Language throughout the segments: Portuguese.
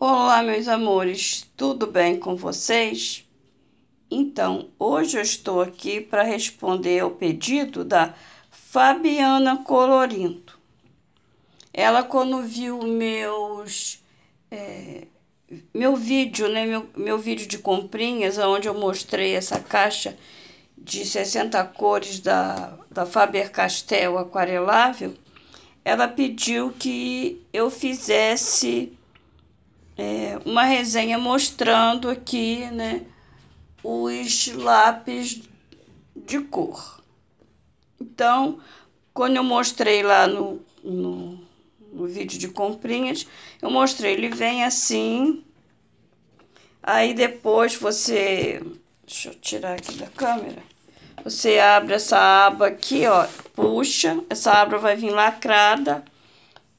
Olá, meus amores, tudo bem com vocês? Então, hoje eu estou aqui para responder ao pedido da Fabiana Colorindo. Ela, quando viu meus, é, meu vídeo, né, meu, meu vídeo de comprinhas, onde eu mostrei essa caixa de 60 cores da, da Faber-Castell aquarelável, ela pediu que eu fizesse é, uma resenha mostrando aqui né, os lápis de cor. Então, quando eu mostrei lá no, no, no vídeo de comprinhas, eu mostrei, ele vem assim, aí depois você, deixa eu tirar aqui da câmera, você abre essa aba aqui, ó, puxa, essa aba vai vir lacrada,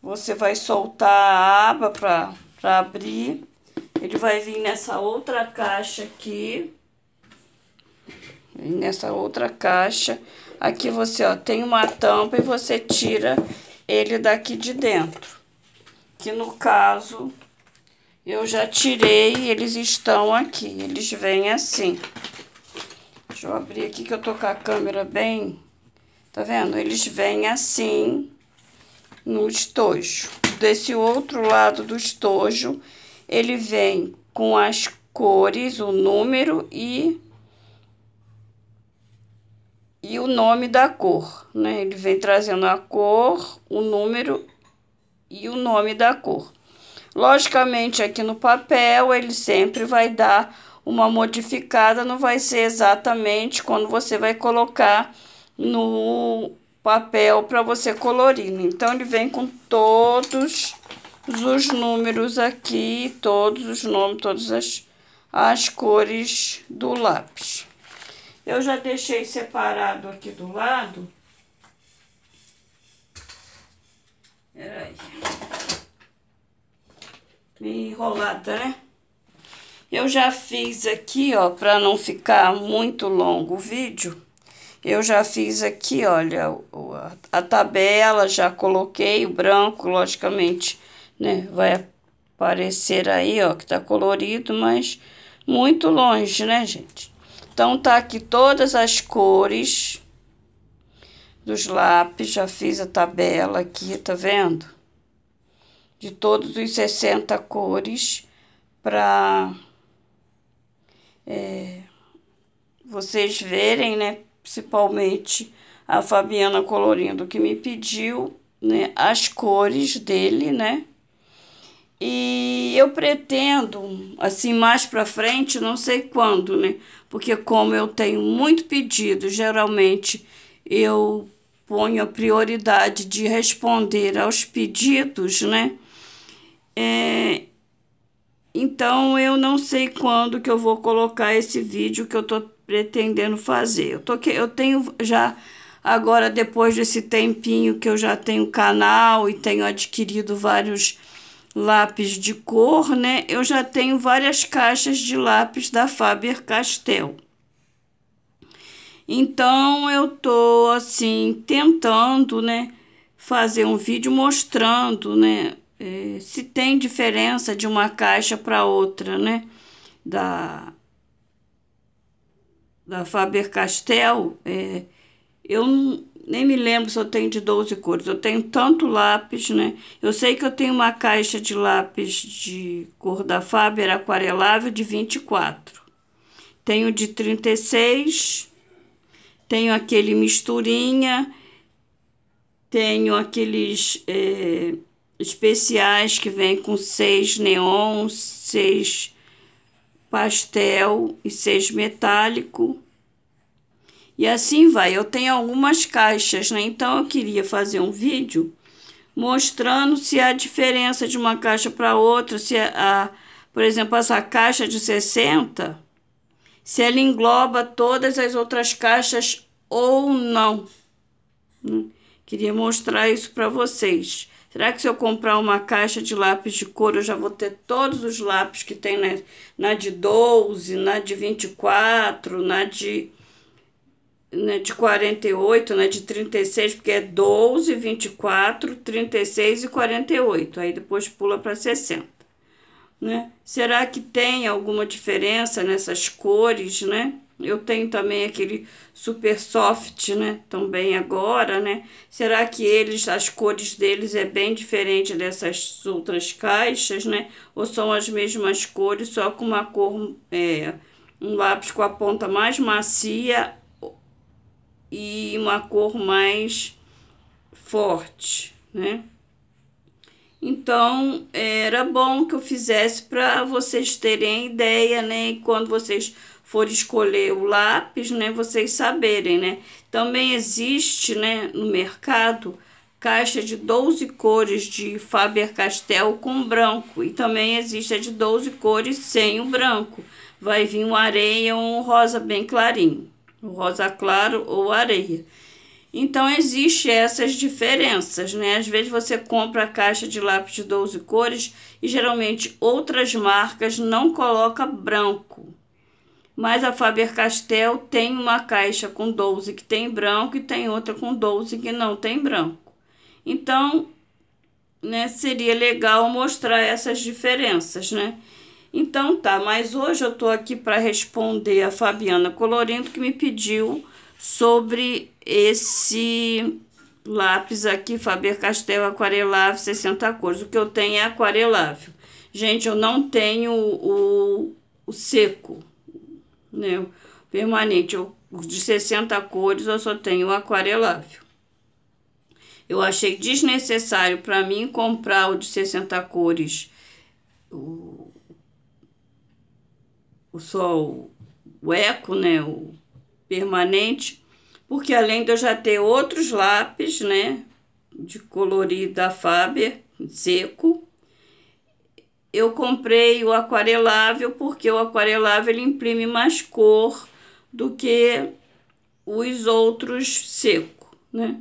você vai soltar a aba para para abrir. Ele vai vir nessa outra caixa aqui. nessa outra caixa. Aqui você, ó, tem uma tampa e você tira ele daqui de dentro. Que no caso, eu já tirei eles estão aqui. Eles vêm assim. Deixa eu abrir aqui que eu tô com a câmera bem... Tá vendo? Eles vêm assim no estojo desse outro lado do estojo, ele vem com as cores, o número e e o nome da cor, né? Ele vem trazendo a cor, o número e o nome da cor. Logicamente, aqui no papel, ele sempre vai dar uma modificada, não vai ser exatamente quando você vai colocar no papel para você colorir. Então, ele vem com todos os números aqui, todos os nomes, todas as, as cores do lápis. Eu já deixei separado aqui do lado. Peraí. enrolada, né? Eu já fiz aqui, ó, para não ficar muito longo o vídeo. Eu já fiz aqui, olha, a tabela, já coloquei o branco, logicamente, né? Vai aparecer aí, ó, que tá colorido, mas muito longe, né, gente? Então, tá aqui todas as cores dos lápis, já fiz a tabela aqui, tá vendo? De todos os 60 cores para é, vocês verem, né? principalmente a Fabiana Colorindo, que me pediu né, as cores dele, né? E eu pretendo, assim, mais para frente, não sei quando, né? Porque como eu tenho muito pedido, geralmente eu ponho a prioridade de responder aos pedidos, né? É, então eu não sei quando que eu vou colocar esse vídeo que eu tô pretendendo fazer. Eu, tô, que, eu tenho já, agora, depois desse tempinho que eu já tenho canal e tenho adquirido vários lápis de cor, né? Eu já tenho várias caixas de lápis da Faber-Castell. Então, eu tô, assim, tentando, né, fazer um vídeo mostrando, né, eh, se tem diferença de uma caixa para outra, né, da da Faber-Castell, é, eu nem me lembro se eu tenho de 12 cores. Eu tenho tanto lápis, né? Eu sei que eu tenho uma caixa de lápis de cor da Faber aquarelável de 24. Tenho de 36. Tenho aquele misturinha. Tenho aqueles é, especiais que vem com seis neons, seis pastel e seis metálico. E assim vai. Eu tenho algumas caixas, né? Então eu queria fazer um vídeo mostrando se a diferença de uma caixa para outra, se a, por exemplo, essa caixa de 60, se ela engloba todas as outras caixas ou não. Hum, queria mostrar isso para vocês. Será que se eu comprar uma caixa de lápis de cor, eu já vou ter todos os lápis que tem na, né? na de 12, na de 24, na de, né, na de 48, na de 36, porque é 12, 24, 36 e 48. Aí depois pula para 60. Né? Será que tem alguma diferença nessas cores, né? Eu tenho também aquele super soft, né? Também agora, né? Será que eles, as cores deles é bem diferente dessas outras caixas, né? Ou são as mesmas cores, só com uma cor, é, um lápis com a ponta mais macia e uma cor mais forte, né? Então, era bom que eu fizesse para vocês terem ideia, né? E quando vocês for escolher o lápis, né, vocês saberem, né? Também existe, né, no mercado, caixa de 12 cores de Faber-Castell com branco e também existe a de 12 cores sem o branco. Vai vir um areia ou um rosa bem clarinho, um rosa claro ou areia. Então existe essas diferenças, né? Às vezes você compra a caixa de lápis de 12 cores e geralmente outras marcas não coloca branco mas a Faber-Castell tem uma caixa com 12 que tem branco e tem outra com 12 que não tem branco. Então, né, seria legal mostrar essas diferenças, né? Então tá, mas hoje eu tô aqui para responder a Fabiana Colorindo que me pediu sobre esse lápis aqui, Faber-Castell aquarelável 60 cores. O que eu tenho é aquarelável. Gente, eu não tenho o, o seco, né, permanente ou de 60 cores, eu só tenho o aquarelável. Eu achei desnecessário para mim comprar o de 60 cores, o, o sol, o eco, né, o permanente, porque além de eu já ter outros lápis, né, de colorir da Faber, seco, eu comprei o aquarelável porque o aquarelável ele imprime mais cor do que os outros seco, né?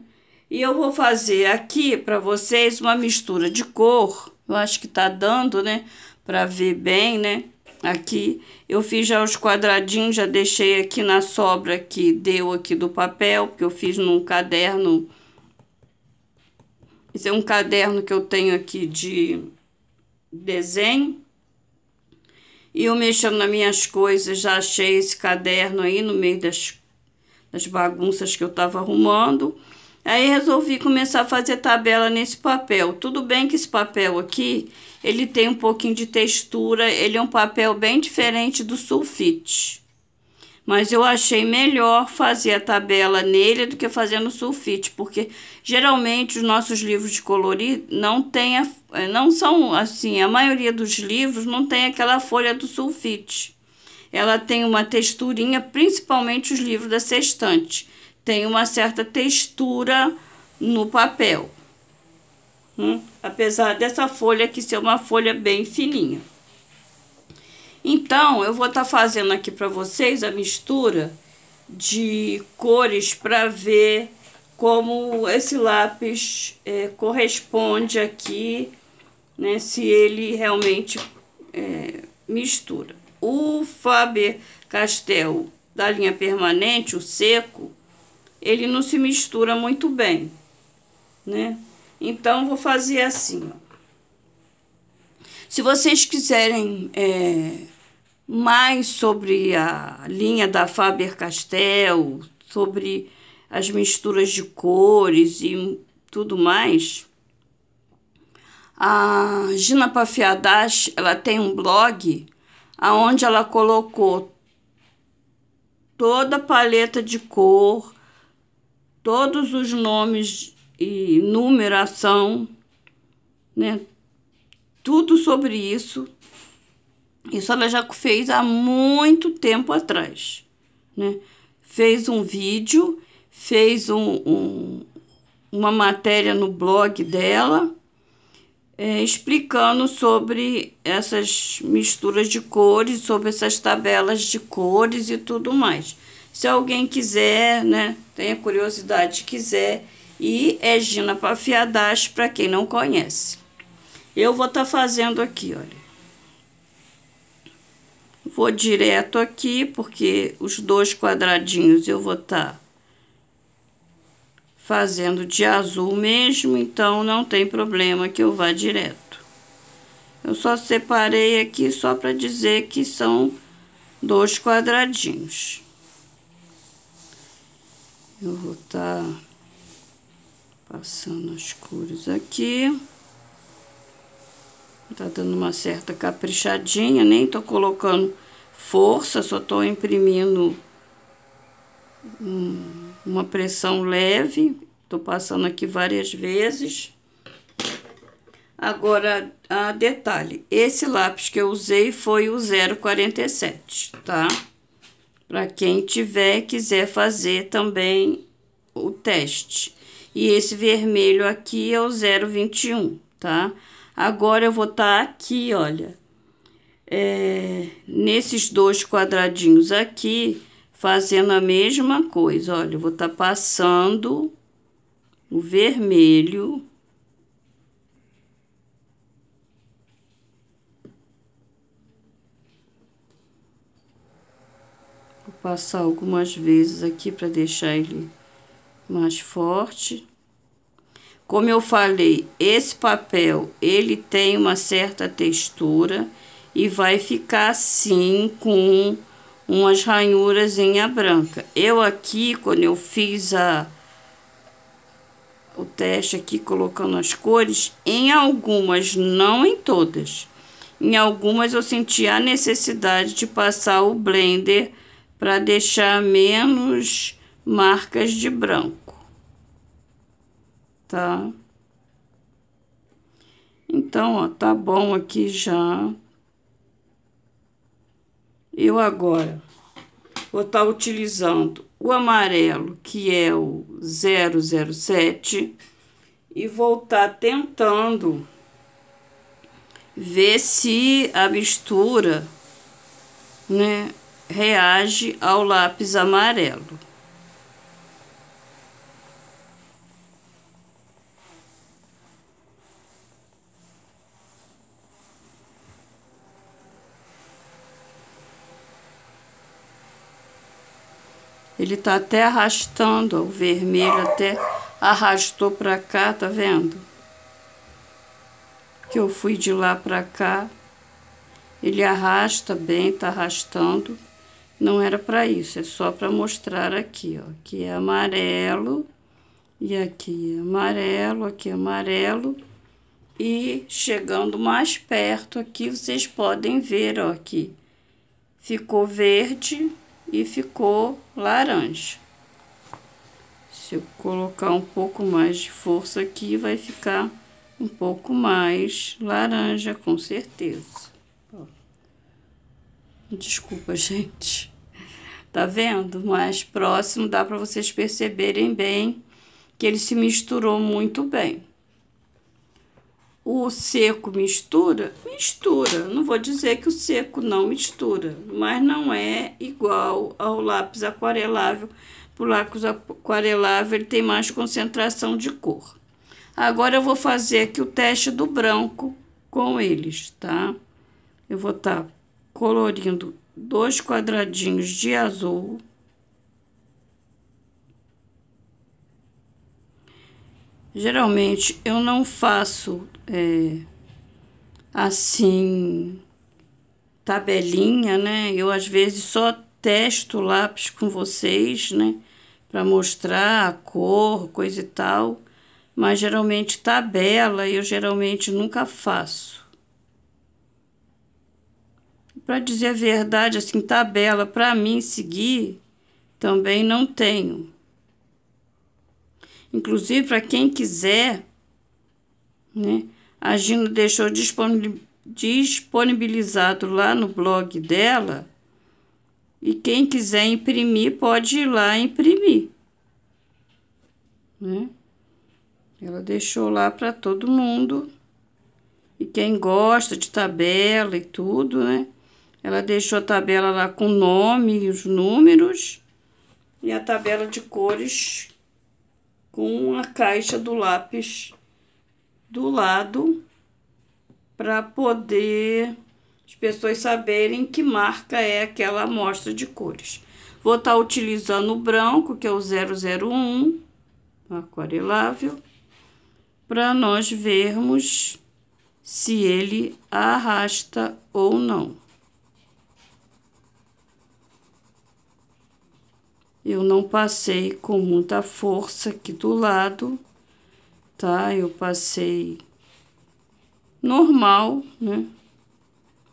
E eu vou fazer aqui para vocês uma mistura de cor. Eu acho que tá dando, né? Para ver bem, né? Aqui eu fiz já os quadradinhos, já deixei aqui na sobra que deu aqui do papel, porque eu fiz num caderno. Esse é um caderno que eu tenho aqui de desenho. E eu mexendo nas minhas coisas, já achei esse caderno aí no meio das, das bagunças que eu estava arrumando. Aí resolvi começar a fazer tabela nesse papel. Tudo bem que esse papel aqui, ele tem um pouquinho de textura, ele é um papel bem diferente do sulfite mas eu achei melhor fazer a tabela nele do que fazer no sulfite, porque geralmente os nossos livros de colorir não tem a, eh, não são assim, a maioria dos livros não tem aquela folha do sulfite. Ela tem uma texturinha, principalmente os livros da sextante, tem uma certa textura no papel. Hum? Apesar dessa folha aqui ser uma folha bem fininha. Então, eu vou estar tá fazendo aqui para vocês a mistura de cores para ver como esse lápis é, corresponde aqui, né, se ele realmente é, mistura. O Faber-Castell da linha permanente, o seco, ele não se mistura muito bem, né? Então, vou fazer assim, ó. Se vocês quiserem é, mais sobre a linha da Faber-Castell, sobre as misturas de cores e tudo mais, a Gina Pafiadas ela tem um blog aonde ela colocou toda a paleta de cor, todos os nomes e numeração, né? tudo sobre isso. Isso ela já fez há muito tempo atrás, né? Fez um vídeo, fez um, um uma matéria no blog dela é, explicando sobre essas misturas de cores, sobre essas tabelas de cores e tudo mais. Se alguém quiser, né, tenha curiosidade, quiser, e é Gina Pafiadas, para quem não conhece. Eu vou estar tá fazendo aqui, olha. Vou direto aqui, porque os dois quadradinhos eu vou estar tá fazendo de azul mesmo, então não tem problema que eu vá direto. Eu só separei aqui só para dizer que são dois quadradinhos. Eu vou estar tá passando as cores aqui. Tá dando uma certa caprichadinha, nem tô colocando força, só tô imprimindo uma pressão leve. Tô passando aqui várias vezes. Agora, a detalhe, esse lápis que eu usei foi o 047, tá? Para quem tiver quiser fazer também o teste. E esse vermelho aqui é o 021, tá? Tá? Agora eu vou estar tá aqui, olha. É, nesses dois quadradinhos aqui, fazendo a mesma coisa. Olha, eu vou estar tá passando o vermelho. Vou passar algumas vezes aqui para deixar ele mais forte. Como eu falei, esse papel, ele tem uma certa textura e vai ficar assim com umas ranhuras em a branca. Eu aqui, quando eu fiz a o teste aqui colocando as cores, em algumas, não em todas. Em algumas eu senti a necessidade de passar o blender para deixar menos marcas de branco tá? Então, ó, tá bom aqui já. Eu agora vou estar tá utilizando o amarelo, que é o 007, e vou estar tá tentando ver se a mistura, né, reage ao lápis amarelo. Ele tá até arrastando, ó, o vermelho até arrastou para cá, tá vendo? Que eu fui de lá para cá. Ele arrasta bem, tá arrastando. Não era para isso, é só para mostrar aqui, ó, que é amarelo e aqui é amarelo, aqui é amarelo. E chegando mais perto aqui, vocês podem ver, ó, aqui ficou verde e ficou laranja. Se eu colocar um pouco mais de força aqui, vai ficar um pouco mais laranja, com certeza. Desculpa, gente. Tá vendo? Mais próximo dá para vocês perceberem bem que ele se misturou muito bem. O seco mistura? Mistura. Não vou dizer que o seco não mistura, mas não é igual ao lápis aquarelável. O lápis aquarelável ele tem mais concentração de cor. Agora eu vou fazer aqui o teste do branco com eles, tá? Eu vou estar tá colorindo dois quadradinhos de azul. Geralmente eu não faço é, assim tabelinha, né? Eu às vezes só testo o lápis com vocês, né? Para mostrar a cor, coisa e tal. Mas geralmente tabela eu geralmente nunca faço. Para dizer a verdade, assim, tabela para mim seguir também não tenho inclusive para quem quiser, né? A Gina deixou disponibilizado lá no blog dela. E quem quiser imprimir, pode ir lá imprimir. Né? Ela deixou lá para todo mundo. E quem gosta de tabela e tudo, né? Ela deixou a tabela lá com o nome e os números. E a tabela de cores com a caixa do lápis do lado para poder as pessoas saberem que marca é aquela amostra de cores. Vou estar tá utilizando o branco, que é o 001, aquarelável, para nós vermos se ele arrasta ou não. Eu não passei com muita força aqui do lado, tá? Eu passei normal, né?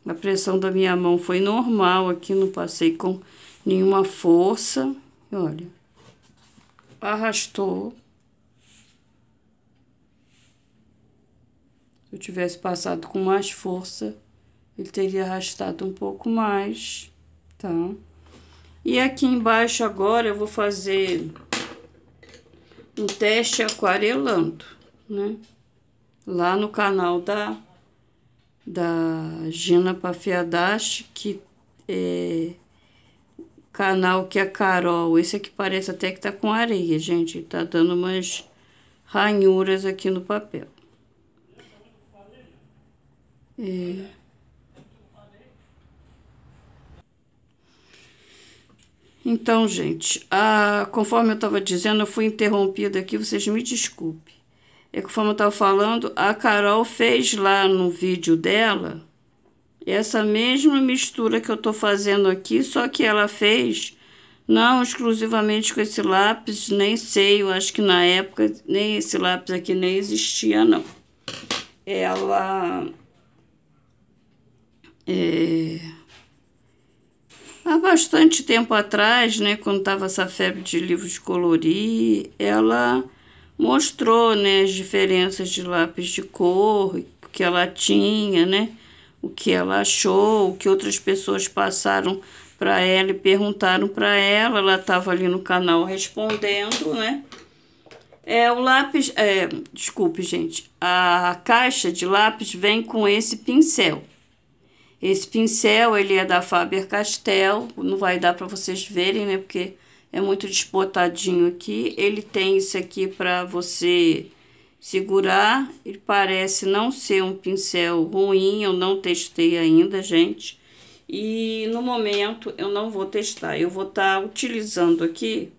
A pressão da minha mão foi normal aqui, não passei com nenhuma força. Olha, arrastou. Se eu tivesse passado com mais força, ele teria arrastado um pouco mais, tá? E aqui embaixo agora eu vou fazer um teste aquarelando, né? Lá no canal da, da Gina Pafiadashi, que é canal que a é Carol, esse aqui parece até que tá com areia, gente, tá dando umas ranhuras aqui no papel. É... Então, gente, a, ah, conforme eu estava dizendo, eu fui interrompida aqui, vocês me desculpem. É conforme eu estava falando, a Carol fez lá no vídeo dela essa mesma mistura que eu estou fazendo aqui, só que ela fez não exclusivamente com esse lápis, nem sei, eu acho que na época nem esse lápis aqui nem existia, não. Ela. É, Há bastante tempo atrás, né, quando estava essa febre de livro de colorir, ela mostrou né, as diferenças de lápis de cor, o que ela tinha, né, o que ela achou, o que outras pessoas passaram para ela e perguntaram para ela. Ela estava ali no canal respondendo, né? É, o lápis. É, desculpe, gente. A caixa de lápis vem com esse pincel. Esse pincel, ele é da Faber-Castell, não vai dar para vocês verem, né, porque é muito despotadinho aqui. Ele tem isso aqui para você segurar, ele parece não ser um pincel ruim, eu não testei ainda, gente. E no momento eu não vou testar, eu vou estar tá utilizando aqui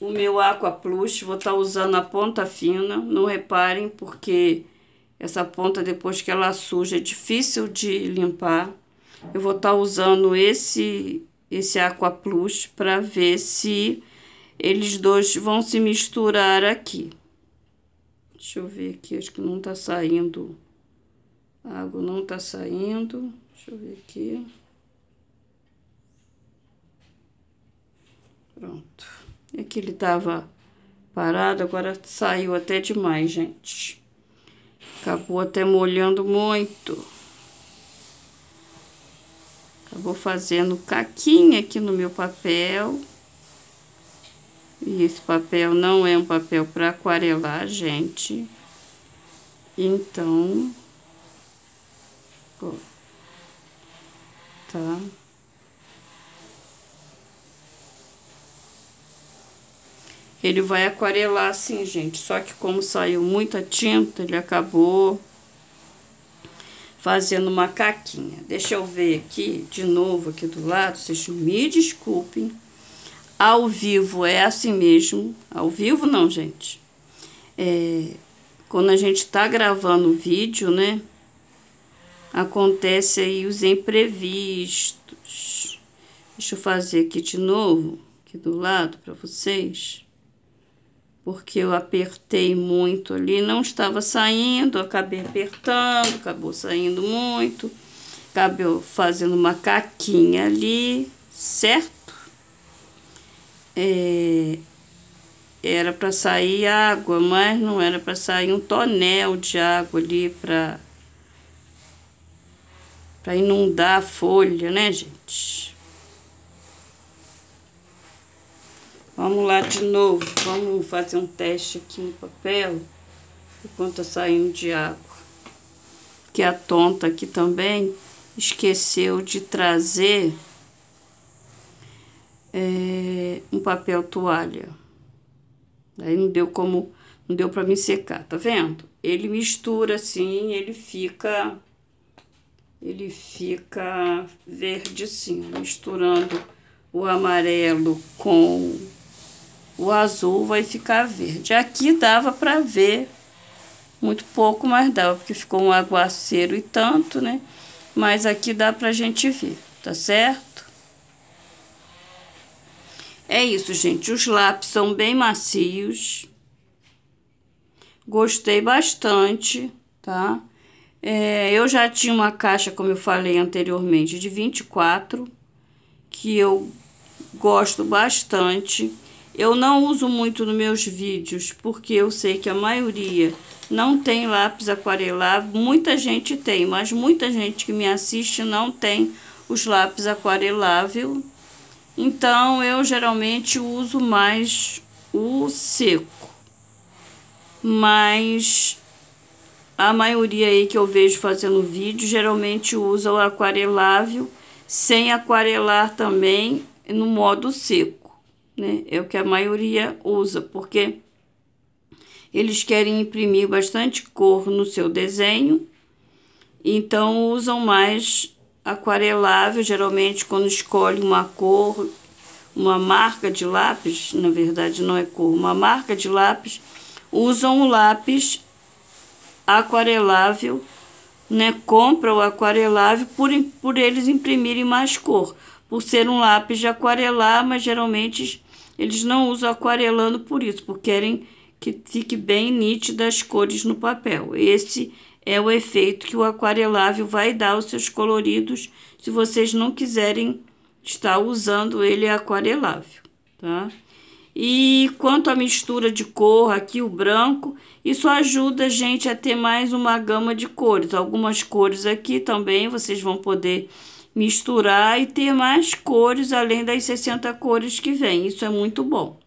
o meu Aqua Plus, vou estar tá usando a ponta fina, não reparem porque essa ponta, depois que ela suja, é difícil de limpar. Eu vou estar tá usando esse, esse Aqua Plus para ver se eles dois vão se misturar aqui. Deixa eu ver aqui, acho que não tá saindo. A água não tá saindo. Deixa eu ver aqui. Pronto. Aqui é ele tava parado, agora saiu até demais, gente. Acabou até molhando muito. Acabou fazendo caquinha aqui no meu papel. E esse papel não é um papel para aquarelar, gente. Então, ó, tá? Ele vai aquarelar assim, gente. Só que como saiu muita tinta, ele acabou fazendo uma caquinha. Deixa eu ver aqui, de novo, aqui do lado. Vocês me desculpem. Ao vivo é assim mesmo. Ao vivo não, gente. É, quando a gente tá gravando o vídeo, né? Acontece aí os imprevistos. Deixa eu fazer aqui de novo, aqui do lado, para vocês porque eu apertei muito ali, não estava saindo, acabei apertando, acabou saindo muito, acabei fazendo uma caquinha ali, certo? É, era para sair água, mas não era para sair um tonel de água ali para para inundar a folha, né, gente? Vamos lá de novo. Vamos fazer um teste aqui no papel. Enquanto tá saindo de água. Que a tonta aqui também esqueceu de trazer é, um papel toalha. Aí não deu como, não deu pra me secar, tá vendo? Ele mistura assim, ele fica, ele fica verde assim, misturando o amarelo com o azul vai ficar verde. Aqui dava para ver, muito pouco, mas dava, porque ficou um aguaceiro e tanto, né? Mas aqui dá pra gente ver, tá certo? É isso, gente. Os lápis são bem macios. Gostei bastante, tá? É, eu já tinha uma caixa, como eu falei anteriormente, de 24, que eu gosto bastante. Eu não uso muito nos meus vídeos, porque eu sei que a maioria não tem lápis aquarelar. Muita gente tem, mas muita gente que me assiste não tem os lápis aquarelável. Então, eu geralmente uso mais o seco. Mas a maioria aí que eu vejo fazendo vídeo geralmente usa o aquarelável, sem aquarelar também no modo seco né? É o que a maioria usa, porque eles querem imprimir bastante cor no seu desenho, então usam mais aquarelável, geralmente quando escolhe uma cor, uma marca de lápis, na verdade não é cor, uma marca de lápis, usam o lápis aquarelável, né? Compra o aquarelável por, por eles imprimirem mais cor por ser um lápis de aquarelar, mas geralmente eles não usam aquarelando por isso, porque querem que fique bem nítida as cores no papel. Esse é o efeito que o aquarelável vai dar aos seus coloridos se vocês não quiserem estar usando ele aquarelável, tá? E quanto à mistura de cor, aqui o branco, isso ajuda a gente a ter mais uma gama de cores. Algumas cores aqui também vocês vão poder misturar e ter mais cores além das 60 cores que vem. Isso é muito bom.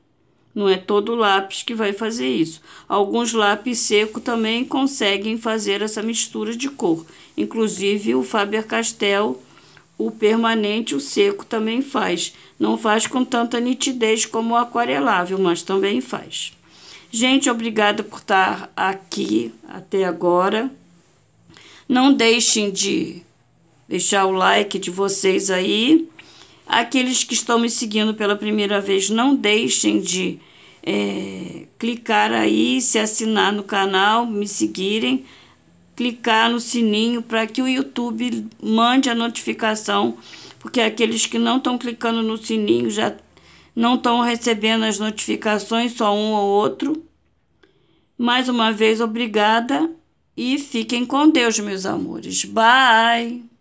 Não é todo lápis que vai fazer isso. Alguns lápis seco também conseguem fazer essa mistura de cor. Inclusive o Faber-Castell, o permanente, o seco também faz. Não faz com tanta nitidez como o aquarelável, mas também faz. Gente, obrigada por estar aqui até agora. Não deixem de deixar o like de vocês aí. Aqueles que estão me seguindo pela primeira vez, não deixem de é, clicar aí, se assinar no canal, me seguirem, clicar no sininho para que o YouTube mande a notificação, porque aqueles que não estão clicando no sininho já não estão recebendo as notificações, só um ou outro. Mais uma vez, obrigada e fiquem com Deus, meus amores. Bye!